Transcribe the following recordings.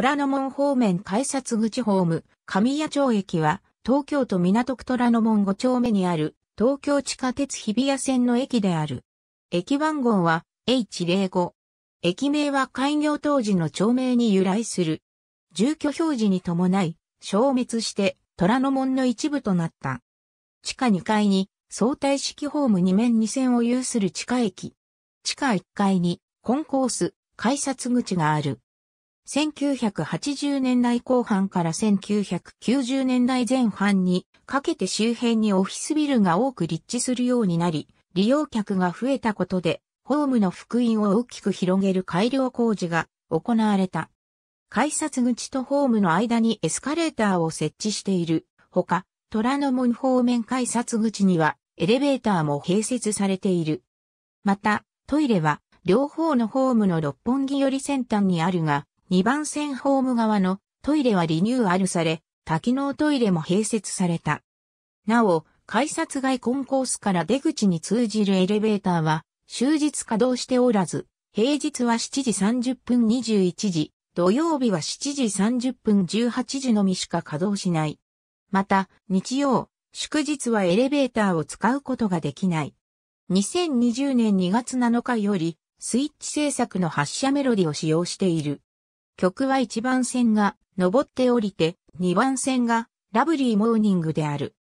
虎ノ門方面改札口ホーム、神谷町駅は、東京都港区虎ノ門5丁目にある、東京地下鉄日比谷線の駅である。駅番号は H05。駅名は開業当時の町名に由来する。住居表示に伴い、消滅して虎ノ門の一部となった。地下2階に相対式ホーム2面2線を有する地下駅。地下1階にコンコース、改札口がある。1980年代後半から1990年代前半にかけて周辺にオフィスビルが多く立地するようになり、利用客が増えたことで、ホームの福音を大きく広げる改良工事が行われた。改札口とホームの間にエスカレーターを設置している。ほか、虎ノ門方面改札口にはエレベーターも併設されている。また、トイレは両方のホームの六本木より先端にあるが、2番線ホーム側のトイレはリニューアルされ、多機能トイレも併設された。なお、改札外コンコースから出口に通じるエレベーターは終日稼働しておらず、平日は7時30分21時、土曜日は7時30分18時のみしか稼働しない。また、日曜、祝日はエレベーターを使うことができない。2020年2月7日より、スイッチ製作の発車メロディを使用している。曲は1番線が、登って降りて、2番線が、ラブリーモーニングである。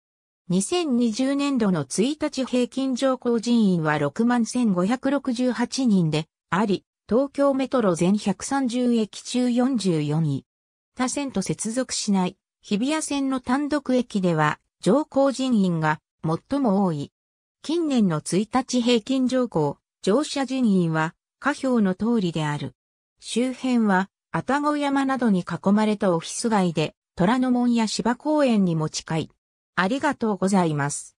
2020年度の1日平均乗降人員は61,568人であり、東京メトロ全130駅中44位。他線と接続しない日比谷線の単独駅では乗降人員が最も多い。近年の1日平均乗降、乗車人員は下表の通りである。周辺は愛宕山などに囲まれたオフィス街で、虎ノ門や芝公園に持ち帰。ありがとうございます。